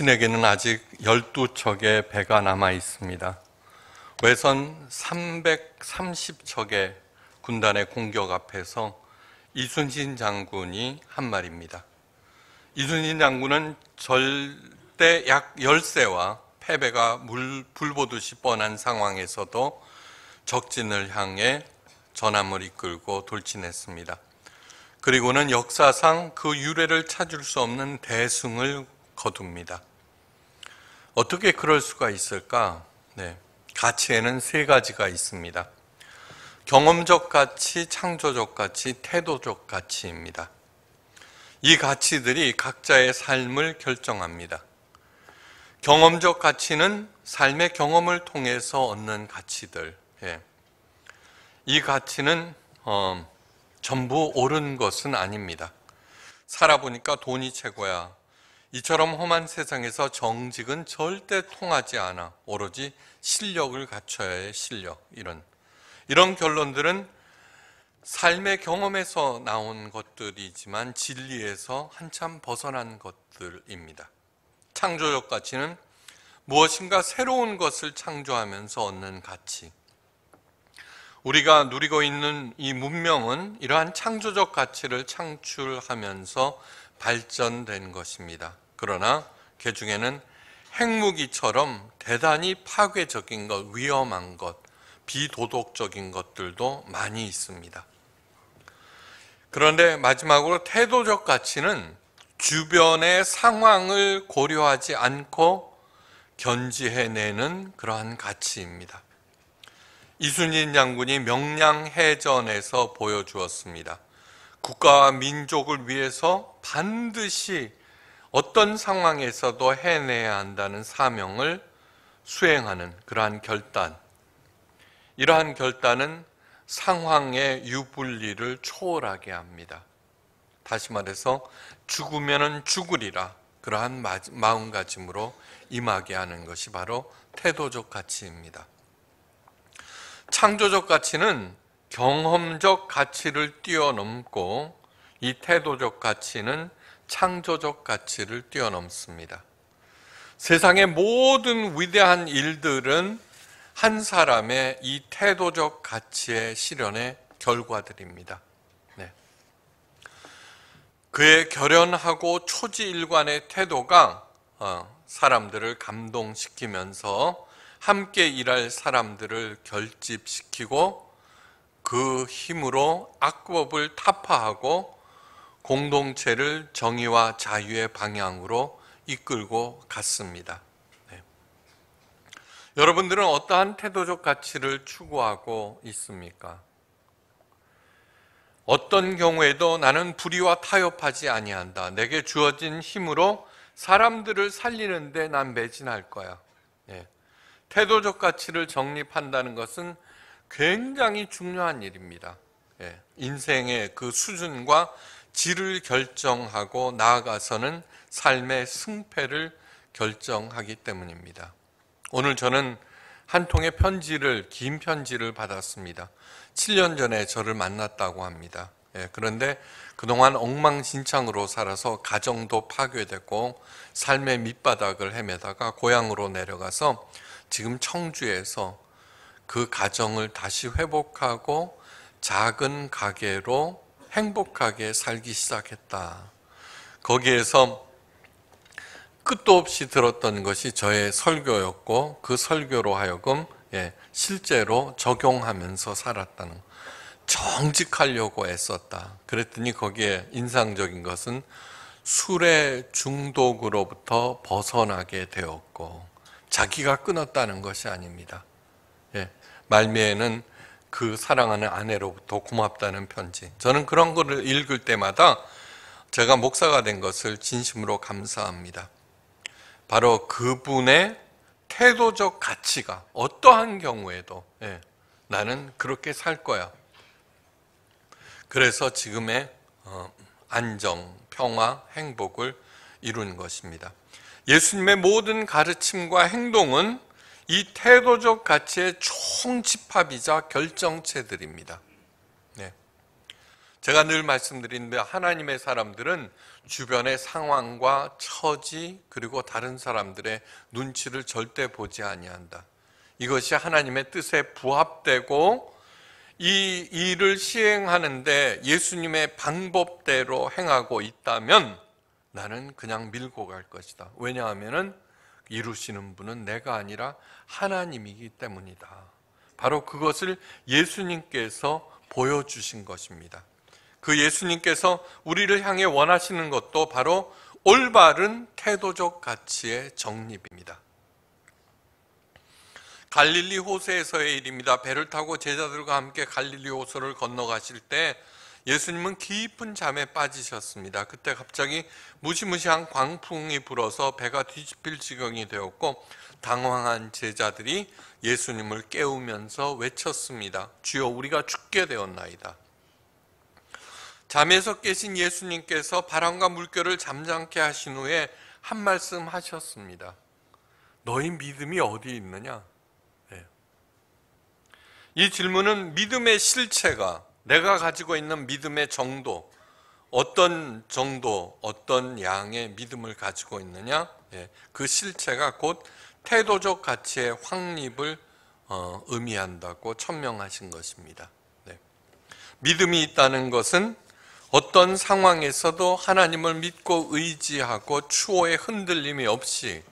자신에게는 아직 열두 척의 배가 남아 있습니다. 외선 330척의 군단의 공격 앞에서 이순신 장군이 한 말입니다. 이순신 장군은 절대 약 열세와 패배가 물, 불보듯이 뻔한 상황에서도 적진을 향해 전함을 이끌고 돌진했습니다. 그리고는 역사상 그 유래를 찾을 수 없는 대승을 거둡니다. 어떻게 그럴 수가 있을까? 네. 가치에는 세 가지가 있습니다. 경험적 가치, 창조적 가치, 태도적 가치입니다. 이 가치들이 각자의 삶을 결정합니다. 경험적 가치는 삶의 경험을 통해서 얻는 가치들. 예. 이 가치는 어, 전부 옳은 것은 아닙니다. 살아보니까 돈이 최고야. 이처럼 험한 세상에서 정직은 절대 통하지 않아. 오로지 실력을 갖춰야 해, 실력. 이런. 이런 결론들은 삶의 경험에서 나온 것들이지만 진리에서 한참 벗어난 것들입니다. 창조적 가치는 무엇인가 새로운 것을 창조하면서 얻는 가치. 우리가 누리고 있는 이 문명은 이러한 창조적 가치를 창출하면서 발전된 것입니다. 그러나 그 중에는 핵무기처럼 대단히 파괴적인 것, 위험한 것, 비도덕적인 것들도 많이 있습니다. 그런데 마지막으로 태도적 가치는 주변의 상황을 고려하지 않고 견지해내는 그러한 가치입니다. 이순신 장군이 명량해전에서 보여주었습니다. 국가와 민족을 위해서 반드시 어떤 상황에서도 해내야 한다는 사명을 수행하는 그러한 결단. 이러한 결단은 상황의 유불리를 초월하게 합니다. 다시 말해서 죽으면 죽으리라 그러한 마음가짐으로 임하게 하는 것이 바로 태도적 가치입니다. 창조적 가치는 경험적 가치를 뛰어넘고 이 태도적 가치는 창조적 가치를 뛰어넘습니다. 세상의 모든 위대한 일들은 한 사람의 이 태도적 가치의 실현의 결과들입니다. 네. 그의 결연하고 초지일관의 태도가 어, 사람들을 감동시키면서 함께 일할 사람들을 결집시키고 그 힘으로 악법을 타파하고 공동체를 정의와 자유의 방향으로 이끌고 갔습니다. 네. 여러분들은 어떠한 태도적 가치를 추구하고 있습니까? 어떤 경우에도 나는 불의와 타협하지 아니한다. 내게 주어진 힘으로 사람들을 살리는데 난 매진할 거야. 네. 태도적 가치를 정립한다는 것은 굉장히 중요한 일입니다. 예, 인생의 그 수준과 질을 결정하고 나아가서는 삶의 승패를 결정하기 때문입니다. 오늘 저는 한 통의 편지를, 긴 편지를 받았습니다. 7년 전에 저를 만났다고 합니다. 예, 그런데 그동안 엉망진창으로 살아서 가정도 파괴됐고 삶의 밑바닥을 헤매다가 고향으로 내려가서 지금 청주에서 그 가정을 다시 회복하고 작은 가게로 행복하게 살기 시작했다. 거기에서 끝도 없이 들었던 것이 저의 설교였고 그 설교로 하여금 예, 실제로 적용하면서 살았다는 정직하려고 애썼다. 그랬더니 거기에 인상적인 것은 술의 중독으로부터 벗어나게 되었고 자기가 끊었다는 것이 아닙니다. 예, 말미에는 그 사랑하는 아내로부터 고맙다는 편지. 저는 그런 거을 읽을 때마다 제가 목사가 된 것을 진심으로 감사합니다. 바로 그분의 태도적 가치가 어떠한 경우에도 예, 나는 그렇게 살 거야. 그래서 지금의 어, 안정, 평화, 행복을 이루 것입니다. 예수님의 모든 가르침과 행동은 이 태도적 가치의 총집합이자 결정체들입니다. 네. 제가 늘 말씀드리는데 하나님의 사람들은 주변의 상황과 처지 그리고 다른 사람들의 눈치를 절대 보지 아니한다. 이것이 하나님의 뜻에 부합되고 이 일을 시행하는데 예수님의 방법대로 행하고 있다면 나는 그냥 밀고 갈 것이다. 왜냐하면은 이루시는 분은 내가 아니라 하나님이기 때문이다. 바로 그것을 예수님께서 보여주신 것입니다. 그 예수님께서 우리를 향해 원하시는 것도 바로 올바른 태도적 가치의 정립입니다. 갈릴리 호수에서의 일입니다. 배를 타고 제자들과 함께 갈릴리 호수를 건너가실 때 예수님은 깊은 잠에 빠지셨습니다. 그때 갑자기 무시무시한 광풍이 불어서 배가 뒤집힐 지경이 되었고 당황한 제자들이 예수님을 깨우면서 외쳤습니다. 주여 우리가 죽게 되었나이다. 잠에서 깨신 예수님께서 바람과 물결을 잠잠케 하신 후에 한 말씀 하셨습니다. 너희 믿음이 어디 있느냐? 네. 이 질문은 믿음의 실체가 내가 가지고 있는 믿음의 정도, 어떤 정도, 어떤 양의 믿음을 가지고 있느냐, 예, 그 실체가 곧 태도적 가치의 확립을 어, 의미한다고 천명하신 것입니다. 네. 믿음이 있다는 것은 어떤 상황에서도 하나님을 믿고 의지하고 추호에 흔들림이 없이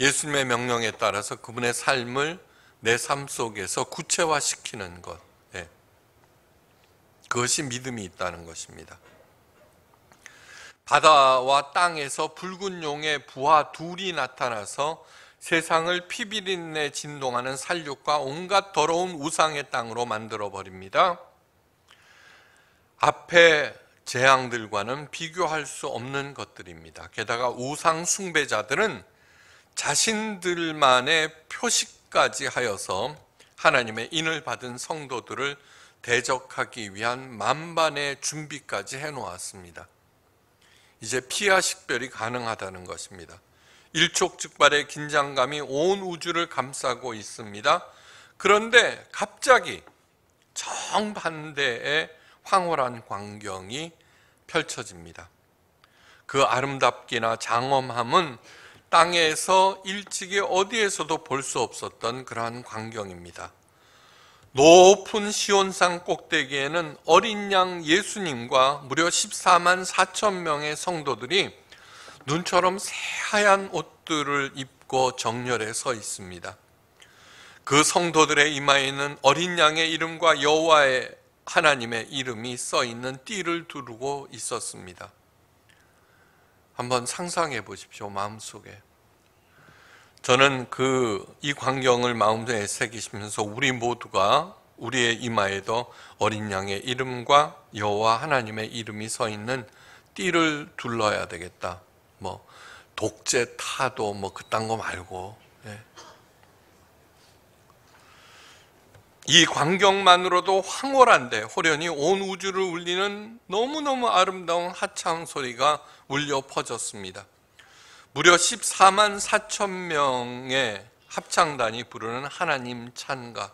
예수님의 명령에 따라서 그분의 삶을 내 삶 속에서 구체화시키는 것. 그것이 믿음이 있다는 것입니다. 바다와 땅에서 붉은 용의 부하 둘이 나타나서 세상을 피비린내 진동하는 살육과 온갖 더러운 우상의 땅으로 만들어 버립니다. 앞에 재앙들과는 비교할 수 없는 것들입니다. 게다가 우상 숭배자들은 자신들만의 표식까지 하여서 하나님의 인을 받은 성도들을 대적하기 위한 만반의 준비까지 해놓았습니다. 이제 피아 식별이 가능하다는 것입니다. 일촉즉발의 긴장감이 온 우주를 감싸고 있습니다. 그런데 갑자기 정반대의 황홀한 광경이 펼쳐집니다. 그 아름답기나 장엄함은 땅에서 일찍이 어디에서도 볼 수 없었던 그러한 광경입니다. 높은 시온산 꼭대기에는 어린 양 예수님과 무려 14만 4천 명의 성도들이 눈처럼 새하얀 옷들을 입고 정렬에서 있습니다. 그 성도들의 이마에는 어린 양의 이름과 여호와의 하나님의 이름이 써 있는 띠를 두르고 있었습니다. 한번 상상해 보십시오, 마음속에. 저는 그 이 광경을 마음에 새기시면서 우리 모두가 우리의 이마에도 어린 양의 이름과 여호와 하나님의 이름이 서 있는 띠를 둘러야 되겠다. 뭐 독재 타도 뭐 그딴 거 말고 예. 이 광경만으로도 황홀한데 호련히 온 우주를 울리는 너무너무 아름다운 하창 소리가 울려 퍼졌습니다. 무려 14만 4천 명의 합창단이 부르는 하나님 찬가.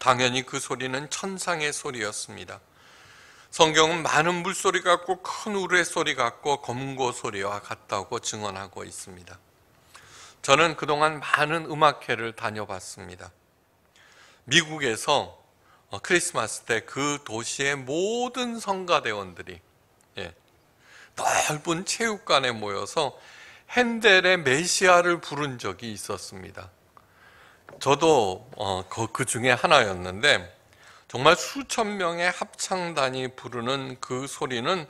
당연히 그 소리는 천상의 소리였습니다. 성경은 많은 물소리 같고 큰 우레소리 같고 검고 소리와 같다고 증언하고 있습니다. 저는 그동안 많은 음악회를 다녀봤습니다. 미국에서 크리스마스 때 그 도시의 모든 성가대원들이 넓은 체육관에 모여서 핸델의 메시아를 부른 적이 있었습니다. 저도 어, 그 중에 하나였는데 정말 수천 명의 합창단이 부르는 그 소리는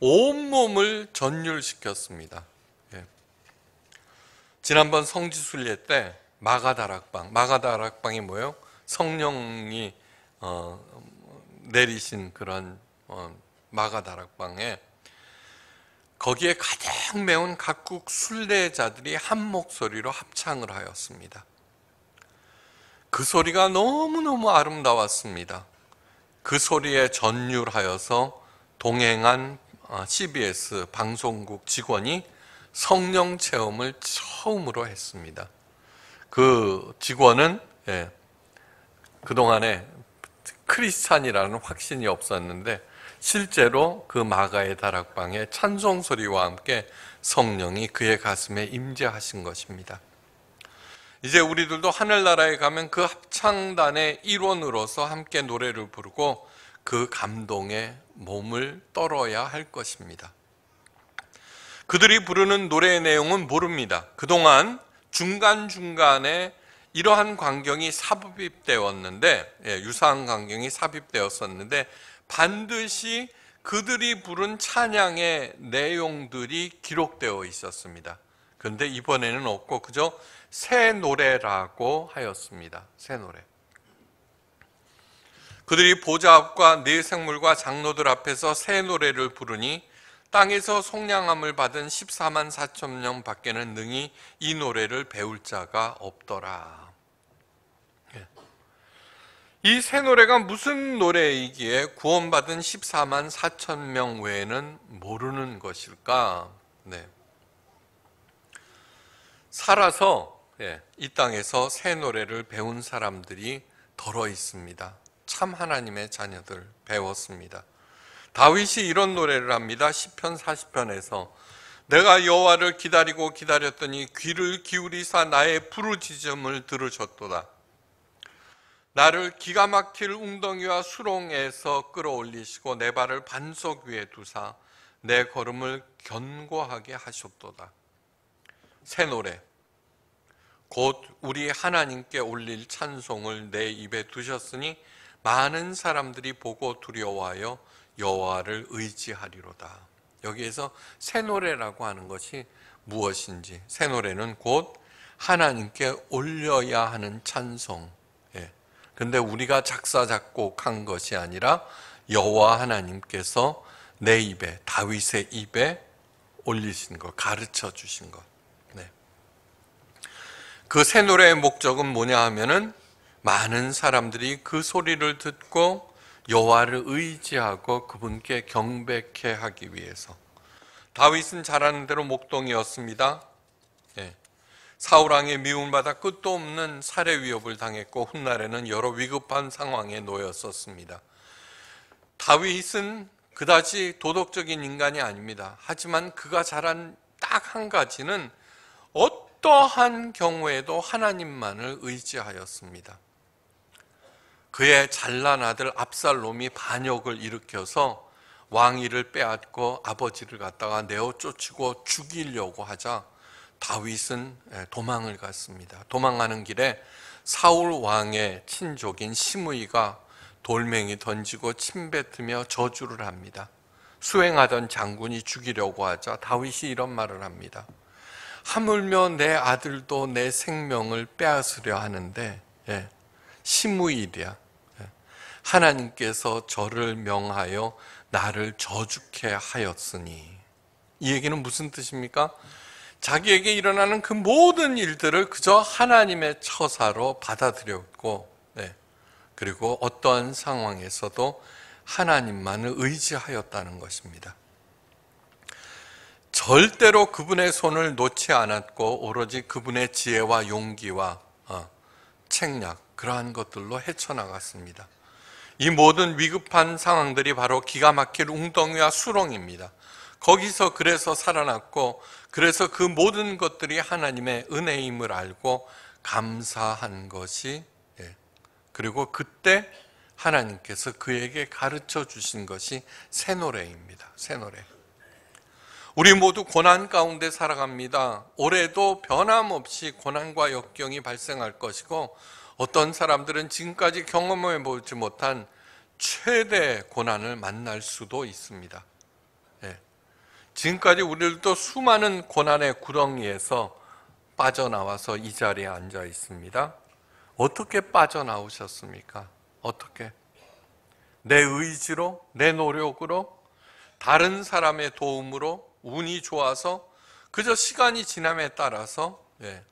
온몸을 전율시켰습니다. 예. 지난번 성지순례 때 마가다락방, 마가다락방이 뭐예요? 성령이 어, 내리신 그런 어, 마가다락방에 거기에 가장 매운 각국 순례자들이 한 목소리로 합창을 하였습니다. 그 소리가 너무너무 아름다웠습니다. 그 소리에 전율하여서 동행한 어, CBS 방송국 직원이 성령 체험을 처음으로 했습니다. 그 직원은 예, 그동안에 크리스찬이라는 확신이 없었는데 실제로 그 마가의 다락방에 찬송 소리와 함께 성령이 그의 가슴에 임재하신 것입니다. 이제 우리들도 하늘나라에 가면 그 합창단의 일원으로서 함께 노래를 부르고 그 감동에 몸을 떨어야 할 것입니다. 그들이 부르는 노래의 내용은 모릅니다. 그동안 중간중간에 이러한 광경이 삽입되었는데, 예, 유사한 광경이 삽입되었었는데, 반드시 그들이 부른 찬양의 내용들이 기록되어 있었습니다. 그런데 이번에는 없고 그저 새 노래라고 하였습니다. 새 노래. 그들이 보좌 앞과 네 생물과 장로들 앞에서 새 노래를 부르니 땅에서 속량함을 받은 14만 4천 명 밖에는 능히 이 노래를 배울 자가 없더라. 이새 노래가 무슨 노래이기에 구원받은 14만 4천 명 외에는 모르는 것일까? 네. 살아서 예, 이 땅에서 새 노래를 배운 사람들이 덜어 있습니다. 참 하나님의 자녀들 배웠습니다. 다윗이 이런 노래를 합니다. 시편 40편에서 내가 여와를 기다리고 기다렸더니 귀를 기울이사 나의 부르짖음을 들으셨도다. 나를 기가 막힐 웅덩이와 수롱에서 끌어올리시고 내 발을 반석 위에 두사 내 걸음을 견고하게 하셨도다. 새 노래 곧 우리 하나님께 올릴 찬송을 내 입에 두셨으니 많은 사람들이 보고 두려워하여 여와를 의지하리로다. 여기에서 새 노래라고 하는 것이 무엇인지 새 노래는 곧 하나님께 올려야 하는 찬송 근데 우리가 작사 작곡한 것이 아니라 여호와 하나님께서 내 입에 다윗의 입에 올리신 것, 가르쳐 주신 것. 네. 그 새 노래의 목적은 뭐냐 하면은 많은 사람들이 그 소리를 듣고 여호와를 의지하고 그분께 경백해 하기 위해서. 다윗은 잘하는 대로 목동이었습니다. 네. 사울왕의 미움받아 끝도 없는 살해 위협을 당했고 훗날에는 여러 위급한 상황에 놓였었습니다. 다윗은 그다지 도덕적인 인간이 아닙니다. 하지만 그가 잘한 딱 한 가지는 어떠한 경우에도 하나님만을 의지하였습니다. 그의 잘난 아들 압살롬이 반역을 일으켜서 왕위를 빼앗고 아버지를 갖다가 내어 쫓이고 죽이려고 하자 다윗은 예, 도망을 갔습니다. 도망가는 길에 사울 왕의 친족인 시므이가 돌멩이 던지고 침뱉으며 저주를 합니다. 수행하던 장군이 죽이려고 하자 다윗이 이런 말을 합니다. 하물며 내 아들도 내 생명을 빼앗으려 하는데 예, 시무일이야. 예, 하나님께서 저를 명하여 나를 저주케 하였으니 이 얘기는 무슨 뜻입니까? 자기에게 일어나는 그 모든 일들을 그저 하나님의 처사로 받아들였고, 네. 그리고 어떠한 상황에서도 하나님만을 의지하였다는 것입니다. 절대로 그분의 손을 놓지 않았고, 오로지 그분의 지혜와 용기와 어, 책략, 그러한 것들로 헤쳐나갔습니다. 이 모든 위급한 상황들이 바로 기가 막힐 웅덩이와 수렁입니다. 거기서 그래서 살아났고 그래서 그 모든 것들이 하나님의 은혜임을 알고 감사한 것이 예. 그리고 그때 하나님께서 그에게 가르쳐 주신 것이 새 노래입니다. 새 노래. 우리 모두 고난 가운데 살아갑니다. 올해도 변함없이 고난과 역경이 발생할 것이고 어떤 사람들은 지금까지 경험해 보지 못한 최대 고난을 만날 수도 있습니다. 지금까지 우리들도 수많은 고난의 구렁이에서 빠져나와서 이 자리에 앉아 있습니다. 어떻게 빠져나오셨습니까? 어떻게? 내 의지로, 내 노력으로, 다른 사람의 도움으로, 운이 좋아서, 그저 시간이 지남에 따라서, 예,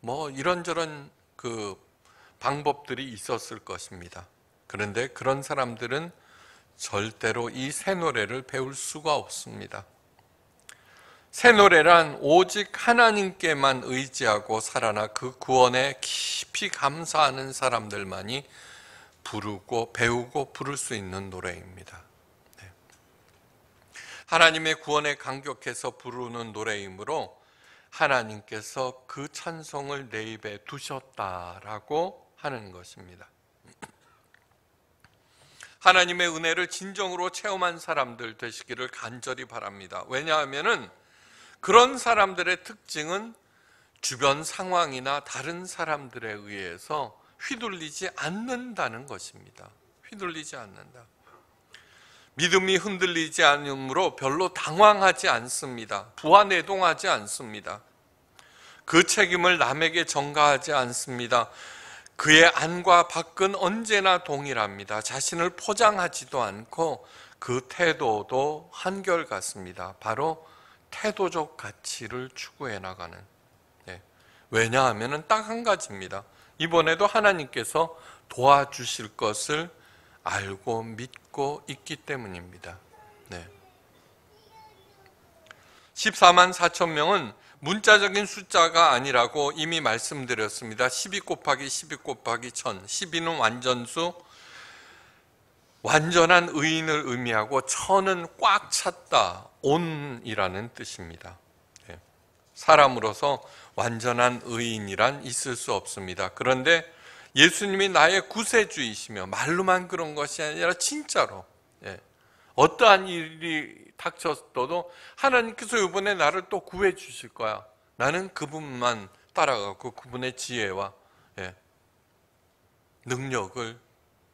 뭐, 이런저런 그 방법들이 있었을 것입니다. 그런데 그런 사람들은 절대로 이 새 노래를 배울 수가 없습니다. 새 노래란 오직 하나님께만 의지하고 살아나 그 구원에 깊이 감사하는 사람들만이 부르고 배우고 부를 수 있는 노래입니다. 네. 하나님의 구원에 감격해서 부르는 노래이므로 하나님께서 그 찬송을 내 입에 두셨다라고 하는 것입니다. 하나님의 은혜를 진정으로 체험한 사람들 되시기를 간절히 바랍니다. 왜냐하면 그런 사람들의 특징은 주변 상황이나 다른 사람들에 의해서 휘둘리지 않는다는 것입니다. 휘둘리지 않는다. 믿음이 흔들리지 않으므로 별로 당황하지 않습니다. 부하내동하지 않습니다. 그 책임을 남에게 전가하지 않습니다. 그의 안과 밖은 언제나 동일합니다. 자신을 포장하지도 않고 그 태도도 한결같습니다. 바로 태도적 가치를 추구해 나가는. 예. 왜냐하면 딱 한 가지입니다. 이번에도 하나님께서 도와주실 것을 알고 믿고 있기 때문입니다. 네. 14만 4천 명은 문자적인 숫자가 아니라고 이미 말씀드렸습니다. 12 곱하기 12 곱하기 1000. 12는 완전수, 완전한 의인을 의미하고 1000은 꽉 찼다, 온이라는 뜻입니다. 예. 사람으로서 완전한 의인이란 있을 수 없습니다. 그런데 예수님이 나의 구세주이시며 말로만 그런 것이 아니라 진짜로 예, 어떠한 일이 닥쳤어도 하나님께서 이번에 나를 또 구해 주실 거야. 나는 그분만 따라가고 그 그분의 지혜와 예, 능력을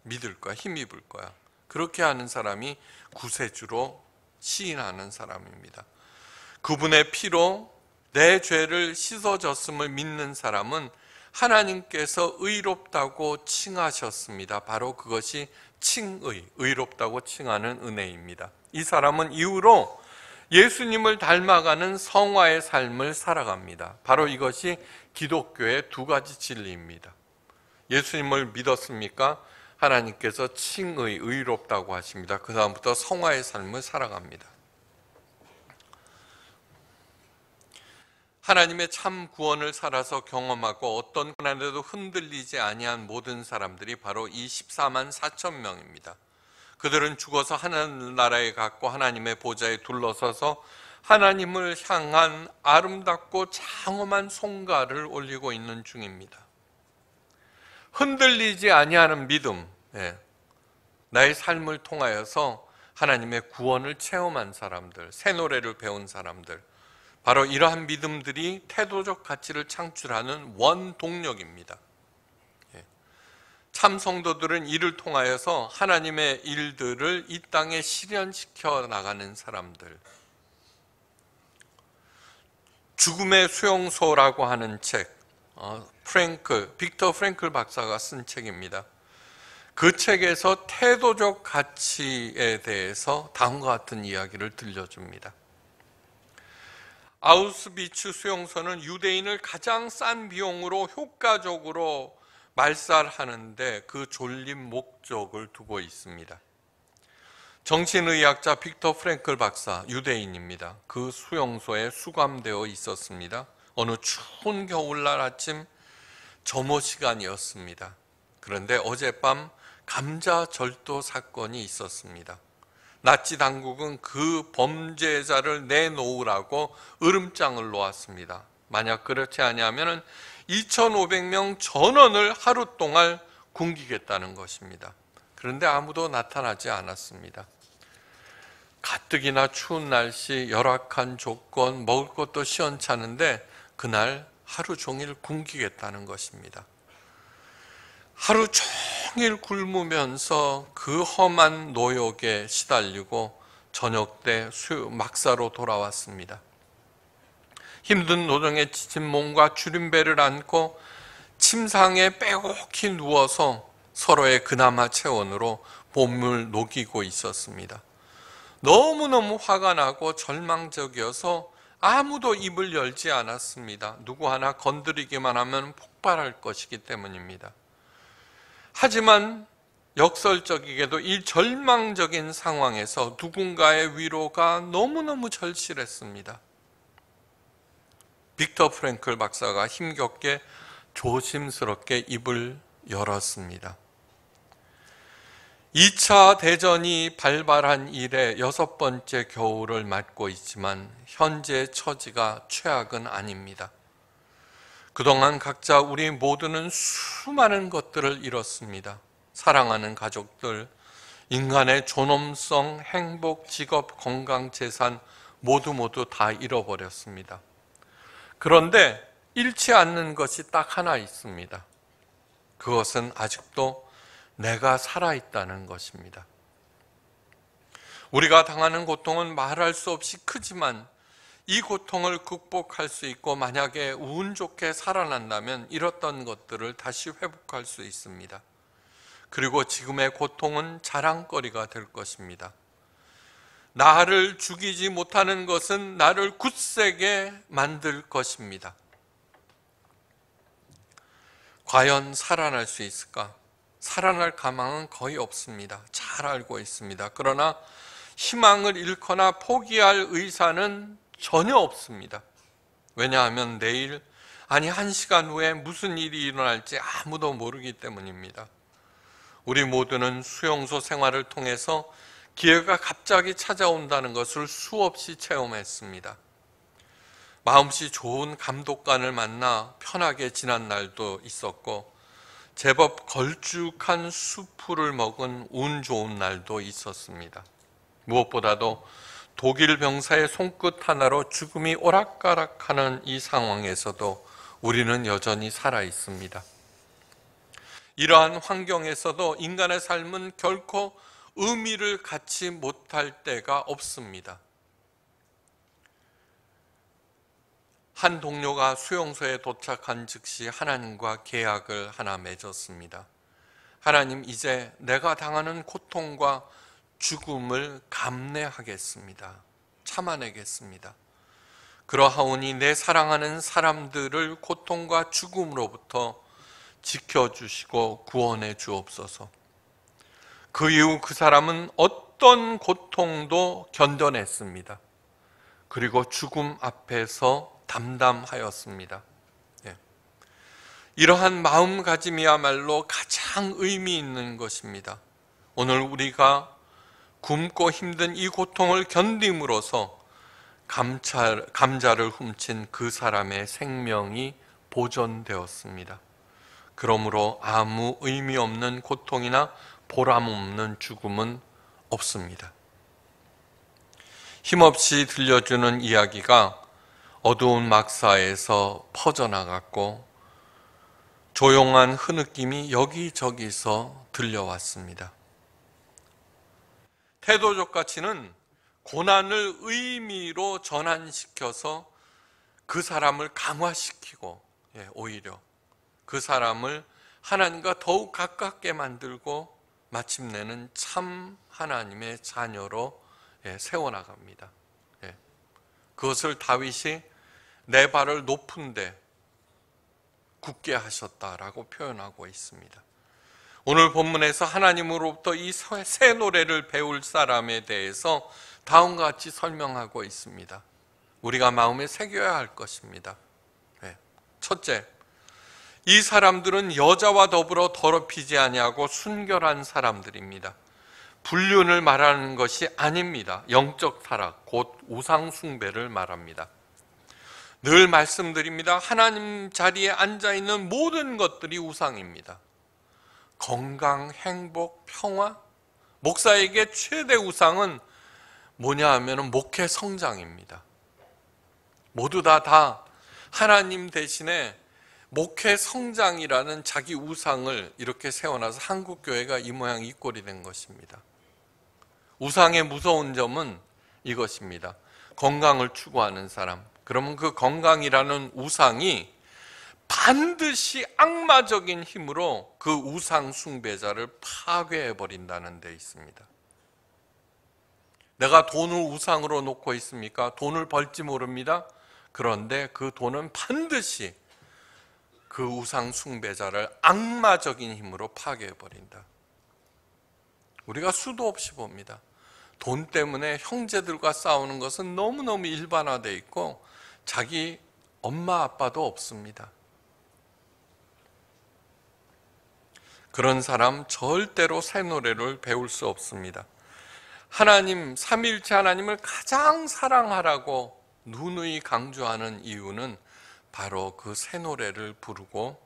믿을 거야. 힘입을 거야. 그렇게 하는 사람이 구세주로 시인하는 사람입니다. 그분의 피로 내 죄를 씻어졌음을 믿는 사람은 하나님께서 의롭다고 칭하셨습니다. 바로 그것이 칭의, 의롭다고 칭하는 은혜입니다. 이 사람은 이후로 예수님을 닮아가는 성화의 삶을 살아갑니다. 바로 이것이 기독교의 두 가지 진리입니다. 예수님을 믿었습니까? 하나님께서 칭의, 의롭다고 하십니다. 그 다음부터 성화의 삶을 살아갑니다. 하나님의 참 구원을 살아서 경험하고 어떤 고난에도 흔들리지 아니한 모든 사람들이 바로 이 14만 4천 명입니다. 그들은 죽어서 하나님 나라에 갔고 하나님의 보좌에 둘러서서 하나님을 향한 아름답고 장엄한 송가를 올리고 있는 중입니다. 흔들리지 아니하는 믿음, 예, 나의 삶을 통하여서 하나님의 구원을 체험한 사람들, 새 노래를 배운 사람들, 바로 이러한 믿음들이 태도적 가치를 창출하는 원 동력입니다. 예. 참 성도들은 이를 통하여서 하나님의 일들을 이 땅에 실현시켜 나가는 사람들. 죽음의 수용소라고 하는 책, 어, 프랭클, 빅터 프랭클 박사가 쓴 책입니다. 그 책에서 태도적 가치에 대해서 다음과 같은 이야기를 들려줍니다. 아우스비츠 수용소는 유대인을 가장 싼 비용으로 효과적으로 말살하는데 그졸림 목적을 두고 있습니다. 정신의학자 빅터 프랭클 박사, 유대인입니다. 그 수용소에 수감되어 있었습니다. 어느 추운 겨울날 아침 점호 시간이었습니다. 그런데 어젯밤 감자 절도 사건이 있었습니다. 나치 당국은 그 범죄자를 내놓으라고 으름장을 놓았습니다. 만약 그렇지 않냐면 2,500명 전원을 하루 동안 굶기겠다는 것입니다. 그런데 아무도 나타나지 않았습니다. 가뜩이나 추운 날씨, 열악한 조건, 먹을 것도 시원찮은데 그날 하루 종일 굶기겠다는 것입니다. 하루 종일 총일 굶으면서 그 험한 노역에 시달리고 저녁 때 수, 막사로 돌아왔습니다. 힘든 노동에 지친 몸과 주림배를 안고 침상에 빼곡히 누워서 서로의 그나마 체온으로 몸을 녹이고 있었습니다. 너무너무 화가 나고 절망적이어서 아무도 입을 열지 않았습니다. 누구 하나 건드리기만 하면 폭발할 것이기 때문입니다. 하지만 역설적이게도 이 절망적인 상황에서 누군가의 위로가 너무너무 절실했습니다. 빅터 프랭클 박사가 힘겹게 조심스럽게 입을 열었습니다. 2차 대전이 발발한 이래 여섯 번째 겨울을 맞고 있지만 현재 처지가 최악은 아닙니다. 그동안 각자 우리 모두는 수많은 것들을 잃었습니다. 사랑하는 가족들, 인간의 존엄성, 행복, 직업, 건강, 재산 모두 모두 다 잃어버렸습니다. 그런데 잃지 않는 것이 딱 하나 있습니다. 그것은 아직도 내가 살아있다는 것입니다. 우리가 당하는 고통은 말할 수 없이 크지만 이 고통을 극복할 수 있고 만약에 운 좋게 살아난다면 잃었던 것들을 다시 회복할 수 있습니다. 그리고 지금의 고통은 자랑거리가 될 것입니다. 나를 죽이지 못하는 것은 나를 굳세게 만들 것입니다. 과연 살아날 수 있을까? 살아날 가망은 거의 없습니다. 잘 알고 있습니다. 그러나 희망을 잃거나 포기할 의사는 전혀 없습니다. 왜냐하면 내일, 아니 한 시간 후에 무슨 일이 일어날지 아무도 모르기 때문입니다. 우리 모두는 수용소 생활을 통해서 기회가 갑자기 찾아온다는 것을 수없이 체험했습니다. 마음씨 좋은 감독관을 만나 편하게 지난 날도 있었고, 제법 걸쭉한 수풀을 먹은 운 좋은 날도 있었습니다. 무엇보다도 독일 병사의 손끝 하나로 죽음이 오락가락하는 이 상황에서도 우리는 여전히 살아 있습니다. 이러한 환경에서도 인간의 삶은 결코 의미를 갖지 못할 때가 없습니다. 한 동료가 수용소에 도착한 즉시 하나님과 계약을 하나 맺었습니다. 하나님, 이제 내가 당하는 고통과 죽음을 감내하겠습니다. 참아내겠습니다. 그러하오니 내 사랑하는 사람들을 고통과 죽음으로부터 지켜주시고 구원해 주옵소서. 그 이후 그 사람은 어떤 고통도 견뎌냈습니다. 그리고 죽음 앞에서 담담하였습니다. 예. 이러한 마음가짐이야말로 가장 의미 있는 것입니다. 오늘 우리가 굶고 힘든 이 고통을 견딤으로써 감찰, 감자를 훔친 그 사람의 생명이 보존되었습니다. 그러므로 아무 의미 없는 고통이나 보람 없는 죽음은 없습니다. 힘없이 들려주는 이야기가 어두운 막사에서 퍼져나갔고 조용한 흐느낌이 여기저기서 들려왔습니다. 태도적 가치는 고난을 의미로 전환시켜서 그 사람을 강화시키고 예, 오히려 그 사람을 하나님과 더욱 가깝게 만들고 마침내는 참 하나님의 자녀로 예, 세워나갑니다. 예. 그것을 다윗이 내 발을 높은데 굳게 하셨다라고 표현하고 있습니다. 오늘 본문에서 하나님으로부터 이 새 노래를 배울 사람에 대해서 다음과 같이 설명하고 있습니다. 우리가 마음에 새겨야 할 것입니다. 네. 첫째, 이 사람들은 여자와 더불어 더럽히지 아니하고 순결한 사람들입니다. 불륜을 말하는 것이 아닙니다. 영적 타락, 곧 우상 숭배를 말합니다. 늘 말씀드립니다. 하나님 자리에 앉아 있는 모든 것들이 우상입니다. 건강, 행복, 평화. 목사에게 최대 우상은 뭐냐 하면 목회 성장입니다. 모두 다 다 하나님 대신에 목회 성장이라는 자기 우상을 이렇게 세워놔서 한국 교회가 이 모양 이 꼴이 된 것입니다. 우상의 무서운 점은 이것입니다. 건강을 추구하는 사람. 그러면 그 건강이라는 우상이 반드시 악마적인 힘으로 그 우상 숭배자를 파괴해 버린다는 데 있습니다. 내가 돈을 우상으로 놓고 있습니까? 돈을 벌지 모릅니다. 그런데 그 돈은 반드시 그 우상 숭배자를 악마적인 힘으로 파괴해 버린다. 우리가 수도 없이 봅니다. 돈 때문에 형제들과 싸우는 것은 너무너무 일반화돼 있고 자기 엄마 아빠도 없습니다. 그런 사람 절대로 새 노래를 배울 수 없습니다. 하나님, 삼일체 하나님을 가장 사랑하라고 누누이 강조하는 이유는 바로 그 새 노래를 부르고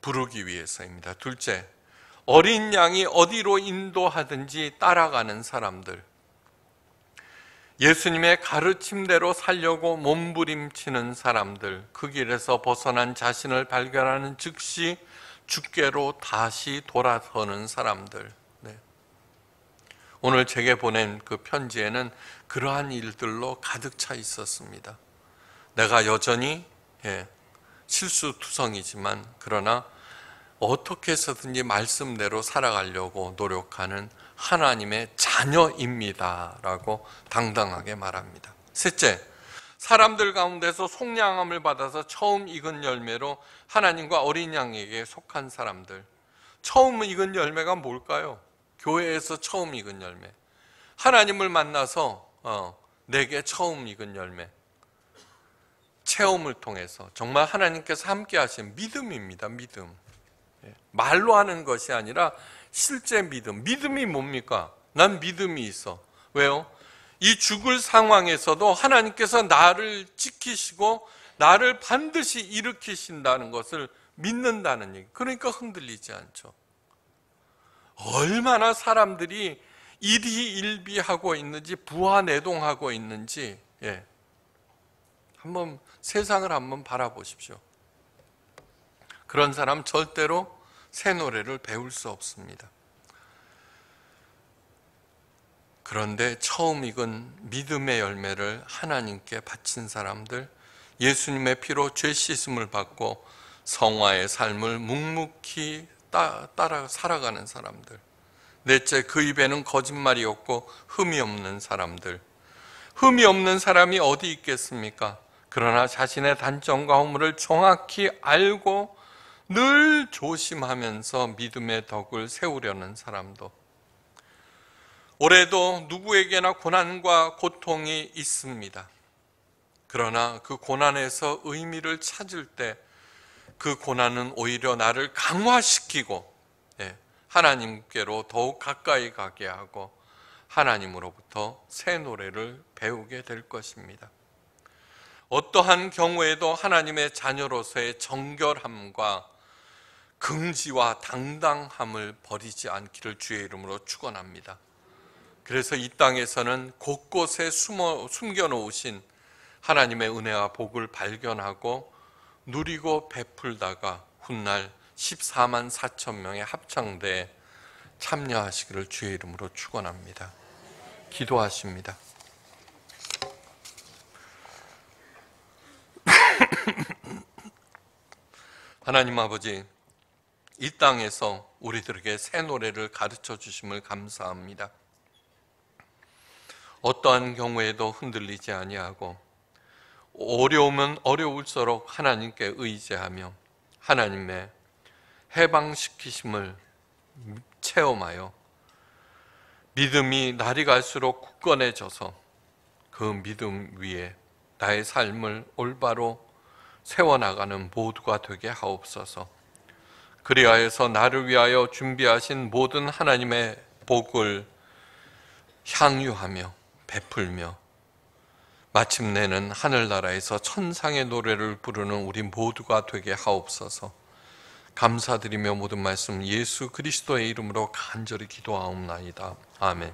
부르기 위해서입니다. 둘째, 어린 양이 어디로 인도하든지 따라가는 사람들. 예수님의 가르침대로 살려고 몸부림치는 사람들, 그 길에서 벗어난 자신을 발견하는 즉시 주께로 다시 돌아서는 사람들. 네. 오늘 제게 보낸 그 편지에는 그러한 일들로 가득 차 있었습니다. 내가 여전히 예, 실수투성이지만 그러나 어떻게 해서든지 말씀대로 살아가려고 노력하는 하나님의 자녀입니다라고 당당하게 말합니다. 셋째, 사람들 가운데서 속량함을 받아서 처음 익은 열매로 하나님과 어린 양에게 속한 사람들. 처음 익은 열매가 뭘까요? 교회에서 처음 익은 열매. 하나님을 만나서 어, 내게 처음 익은 열매. 체험을 통해서 정말 하나님께서 함께 하신 믿음입니다. 믿음. 예, 말로 하는 것이 아니라 실제 믿음. 믿음이 뭡니까? 난 믿음이 있어. 왜요? 이 죽을 상황에서도 하나님께서 나를 지키시고 나를 반드시 일으키신다는 것을 믿는다는 얘기. 그러니까 흔들리지 않죠. 얼마나 사람들이 일희일비하고 있는지 부하내동하고 있는지 예. 한번 세상을 한번 바라보십시오. 그런 사람 절대로 새 노래를 배울 수 없습니다. 그런데 처음 익은 믿음의 열매를 하나님께 바친 사람들, 예수님의 피로 죄 씻음을 받고 성화의 삶을 묵묵히 따라 살아가는 사람들. 넷째, 그 입에는 거짓말이 없고 흠이 없는 사람들. 흠이 없는 사람이 어디 있겠습니까? 그러나 자신의 단점과 허물을 정확히 알고 늘 조심하면서 믿음의 덕을 세우려는 사람도 올해도 누구에게나 고난과 고통이 있습니다. 그러나 그 고난에서 의미를 찾을 때 그 고난은 오히려 나를 강화시키고 예, 하나님께로 더욱 가까이 가게 하고 하나님으로부터 새 노래를 배우게 될 것입니다. 어떠한 경우에도 하나님의 자녀로서의 정결함과 긍지와 당당함을 버리지 않기를 주의 이름으로 축원합니다. 그래서 이 땅에서는 곳곳에 숨어, 숨겨놓으신 하나님의 은혜와 복을 발견하고 누리고 베풀다가 훗날 14만 4천 명의 합창대에 참여하시기를 주의 이름으로 축원합니다. 기도하십니다. 하나님 아버지, 이 땅에서 우리들에게 새 노래를 가르쳐 주심을 감사합니다. 어떠한 경우에도 흔들리지 아니하고 어려움은 어려울수록 하나님께 의지하며 하나님의 해방시키심을 체험하여 믿음이 날이 갈수록 굳건해져서 그 믿음 위에 나의 삶을 올바로 세워나가는 모두가 되게 하옵소서. 그리하여서 나를 위하여 준비하신 모든 하나님의 복을 향유하며 베풀며 마침내는 하늘나라에서 천상의 노래를 부르는 우리 모두가 되게 하옵소서. 감사드리며 모든 말씀 예수 그리스도의 이름으로 간절히 기도하옵나이다. 아멘.